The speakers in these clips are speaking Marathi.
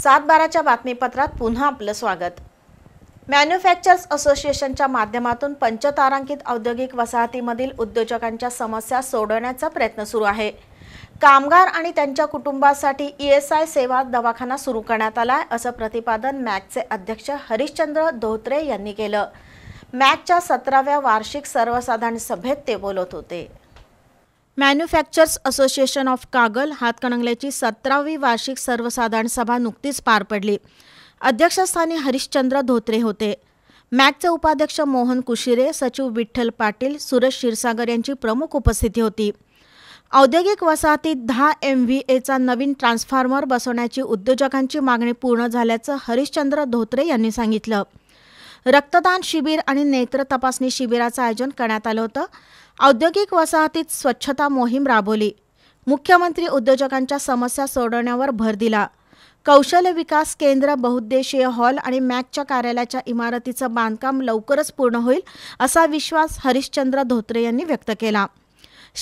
सात बाराच्या बातमीपत्रात पुन्हा आपलं स्वागत मॅन्युफॅक्चर्स असोसिएशनच्या माध्यमातून पंचतारांकित औद्योगिक वसाहतीमधील उद्योजकांच्या समस्या सोडवण्याचा प्रयत्न सुरू आहे कामगार आणि त्यांच्या कुटुंबासाठी ई एस आय सेवा दवाखाना सुरू करण्यात आला आहे असं प्रतिपादन मॅकचे अध्यक्ष हरिश्चंद्र धोत्रे यांनी केलं मॅकच्या सतराव्या वार्षिक सर्वसाधारण सभेत ते बोलत होते मॅन्युफॅक्चर्स असोसिएशन ऑफ कागल हातकणंगल्याची सतरावी वार्षिक सर्वसाधारण सभा नुकतीच पार पडली अध्यक्षस्थानी हरिश्चंद्र धोत्रे होते मॅकचे उपाध्यक्ष मोहन कुशिरे सचिव विठ्ठल पाटील सुरज क्षीरसागर यांची प्रमुख उपस्थिती होती औद्योगिक वसाहतीत दहा एम व्ही एचा नवीन ट्रान्सफॉर्मर बसवण्याची उद्योजकांची मागणी पूर्ण झाल्याचं हरिश्चंद्र धोत्रे यांनी सांगितलं रक्तदान शिबिर आणि नेत्र तपासणी शिबिराचं आयोजन करण्यात आलं होतं औद्योगिक वसाहतीत स्वच्छता मोहीम राबवली मुख्यमंत्री उद्योजकांच्या समस्या सोडवण्यावर भर दिला कौशल्य विकास केंद्र बहुद्देशीय हॉल आणि मॅकच्या कार्यालयाच्या इमारतीचं बांधकाम लवकरच पूर्ण होईल असा विश्वास हरिश्चंद्र धोत्रे यांनी व्यक्त केला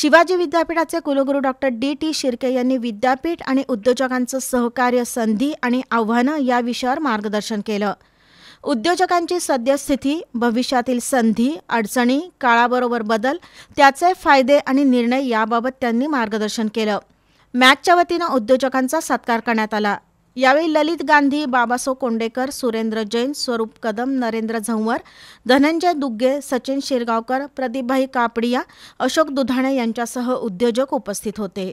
शिवाजी विद्यापीठाचे कुलगुरू डॉक्टर डी टी शिर्के यांनी विद्यापीठ आणि उद्योजकांचं सहकार्य संधी आणि आव्हानं या विषयावर मार्गदर्शन केलं उद्योजकांची सद्यस्थिती भविष्यातील संधी अडचणी काळाबरोबर बदल त्याचे फायदे आणि निर्णय याबाबत त्यांनी मार्गदर्शन केलं मॅचच्या वतीनं उद्योजकांचा सत्कार करण्यात आला यावेळी ललित गांधी बाबासो कोंडेकर सुरेंद्र जैन स्वरूप कदम नरेंद्र झंवर धनंजय दुग्गे सचिन शिरगावकर प्रदीपभाई कापडिया अशोक दुधाणे यांच्यासह उद्योजक उपस्थित होते